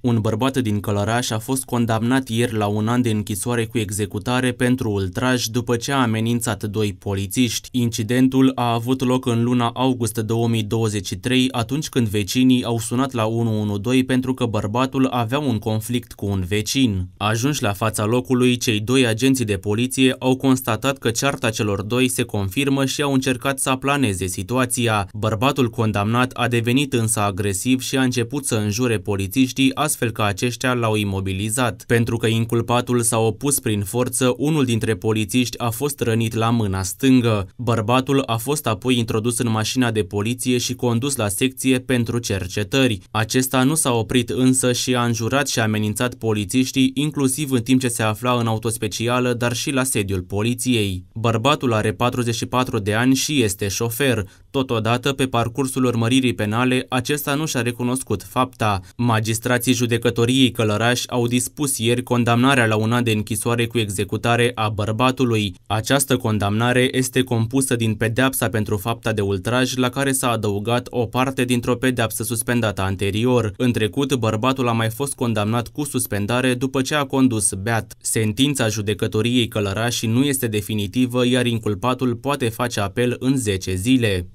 Un bărbat din Călăraș a fost condamnat ieri la un an de închisoare cu executare pentru ultraj după ce a amenințat doi polițiști. Incidentul a avut loc în luna august 2023, atunci când vecinii au sunat la 112 pentru că bărbatul avea un conflict cu un vecin. Ajunși la fața locului, cei doi agenții de poliție au constatat că cearta celor doi se confirmă și au încercat să planeze situația. Bărbatul condamnat a devenit însă agresiv și a început să înjure polițiștii, astfel că aceștia l-au imobilizat. Pentru că inculpatul s-a opus prin forță, unul dintre polițiști a fost rănit la mâna stângă. Bărbatul a fost apoi introdus în mașina de poliție și condus la secție pentru cercetări. Acesta nu s-a oprit însă și a înjurat și amenințat polițiștii, inclusiv în timp ce se afla în autospecială, dar și la sediul poliției. Bărbatul are 44 de ani și este șofer. Totodată, pe parcursul urmăririi penale, acesta nu și-a recunoscut fapta. Magistrații judecătoriei Călăraș au dispus ieri condamnarea la un an de închisoare cu executare a bărbatului. Această condamnare este compusă din pedeapsa pentru fapta de ultraj, la care s-a adăugat o parte dintr-o pedeapsă suspendată anterior. În trecut, bărbatul a mai fost condamnat cu suspendare după ce a condus beat. Sentința judecătoriei Călăraș nu este definitivă, iar inculpatul poate face apel în 10 zile.